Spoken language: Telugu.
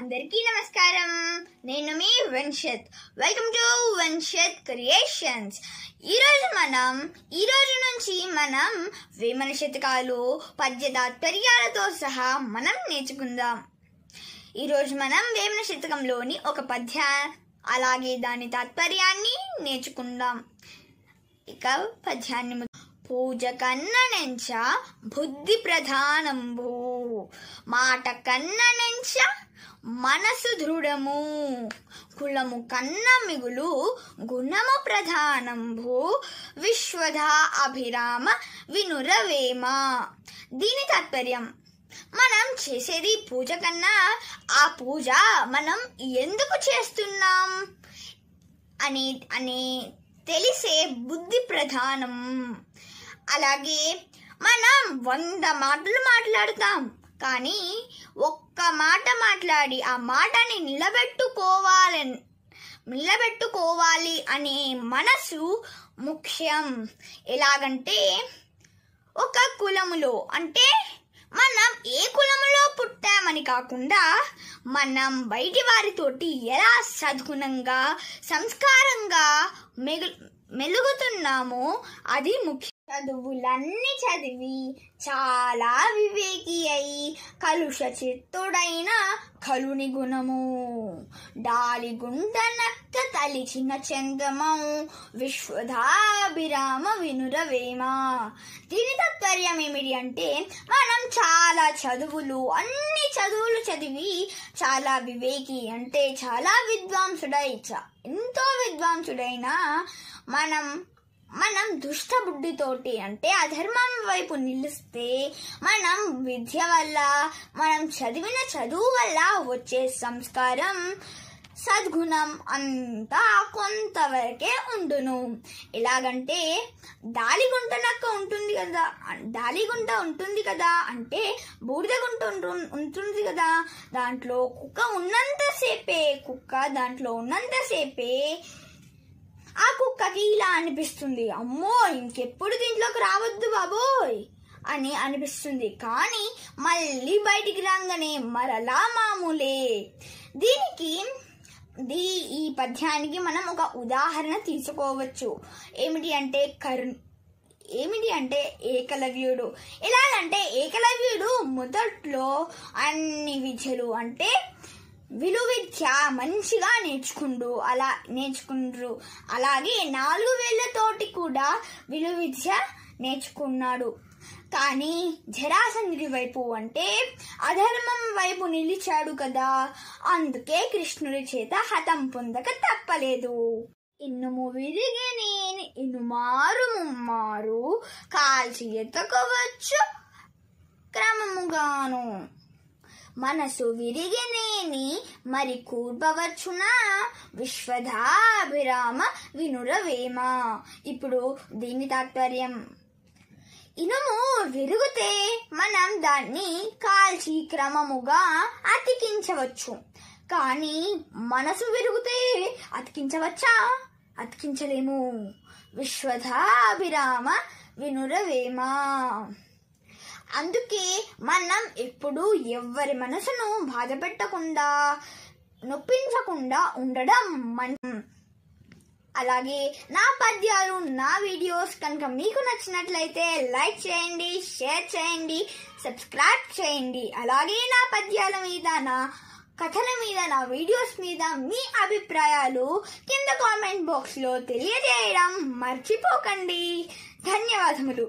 అందరికీ నమస్కారం నేను మీ వెన్షత్ వెల్కమ్ టు వెన్షత్ క్రియేషన్స్ ఈరోజు మనం ఈరోజు నుంచి మనం వేమన శతకాలు పద్య తాత్పర్యాలతో సహా మనం నేర్చుకుందాం ఈరోజు మనం వేమన శతకంలోని ఒక పద్య అలాగే దాని తాత్పర్యాన్ని నేర్చుకుందాం ఇక పద్యాన్ని పూజ కన్ననెంచ బుద్ధి ప్రధానంభూ మాట కన్న నెంచ మనసు దృఢము కులము కన్న మిగులు గుణము ప్రధానంభు విశ్వధ అభిరామ వినురవేమ దీని తాత్పర్యం మనం చేసేది పూజ కన్నా ఆ పూజ మనం ఎందుకు చేస్తున్నాం అని అని తెలిసే బుద్ధి ప్రధానం అలాగే మనం వంద మాటలు మాట్లాడతాం కానీ ఒక్క మాట మాట్లాడి ఆ మాటని నిలబెట్టుకోవాలి నిలబెట్టుకోవాలి అనే మనసు ముఖ్యం ఎలాగంటే ఒక కులములో అంటే మనం ఏ కులములో పుట్టామని కాకుండా మనం బయటి వారితోటి ఎలా సద్గుణంగా సంస్కారంగా మెగు మెలుగుతున్నామో అది ముఖ్యం చదువులన్నీ చదివి చాలా వివేకి అయి కలుష చిత్తుడైన కలుని గుణము నక్క తలిచిన చంద్రమం విశ్వధాభిరామ వినురవేమ దీని తాత్పర్యం ఏమిటి అంటే మనం చాలా చదువులు అన్ని చదువులు చదివి చాలా వివేకి అంటే చాలా విద్వాంసుడై ఎంతో విద్వాంసుడైన మనం మనం దుష్ట బుద్ధితోటి అంటే అధర్మం వైపు నిలిస్తే మనం విద్య వల్ల మనం చదివిన చదువు వల్ల వచ్చే సంస్కారం సద్గుణం అంతా కొంతవరకే ఉండును ఎలాగంటే దాలిగుంట నక్క ఉంటుంది కదా దాలిగుంట ఉంటుంది కదా అంటే బూడిదగుంట ఉంటుంది కదా దాంట్లో కుక్క ఉన్నంతసేపే కుక్క దాంట్లో ఉన్నంతసేపే ఆ కుక్కకి ఇలా అనిపిస్తుంది అమ్మో ఇంకెప్పుడు దీంట్లోకి రావద్దు బాబోయ్ అని అనిపిస్తుంది కానీ మళ్ళీ బయటికి రాగానే మరలా మామూలే దీనికి దీ ఈ పద్యానికి మనం ఒక ఉదాహరణ తీసుకోవచ్చు ఏమిటి అంటే కరుణ ఏమిటి అంటే ఏకలవ్యుడు ఎలాగంటే ఏకలవ్యుడు మొదట్లో అన్ని విద్యలు అంటే విలువిద్య మంచిగా నేర్చుకుండు అలా నేర్చుకుండ్రు అలాగే నాలుగు వేళ్లతోటి కూడా విలువిద్య నేర్చుకున్నాడు కానీ జరాసంధుడి వైపు అంటే అధర్మం వైపు నిలిచాడు కదా అందుకే కృష్ణుడి చేత హతం పొందక తప్పలేదు ఇన్నుము విరిగి నేను ఇనుమారు ముమ్మారు కాల్చి ఎత్తకవచ్చు క్రమముగాను మనసు విరిగి నేని మరి కూర్పవచ్చునా విశ్వధాభిరామ వినురవేమ ఇప్పుడు దీని తాత్పర్యం ఇనుము విరుగుతే మనం దాన్ని కాల్చి క్రమముగా అతికించవచ్చు కానీ మనసు విరుగుతే అతికించవచ్చా అతికించలేము విశ్వధాభిరామ వినురవేమ అందుకే మనం ఎప్పుడు ఎవరి మనసును బాధ పెట్టకుండా నొప్పించకుండా ఉండడం మనం అలాగే నా పద్యాలు నా వీడియోస్ కనుక మీకు నచ్చినట్లయితే లైక్ చేయండి షేర్ చేయండి సబ్స్క్రైబ్ చేయండి అలాగే నా పద్యాల మీద నా కథల మీద నా వీడియోస్ మీద మీ అభిప్రాయాలు కింద కామెంట్ బాక్స్లో తెలియజేయడం మర్చిపోకండి ధన్యవాదములు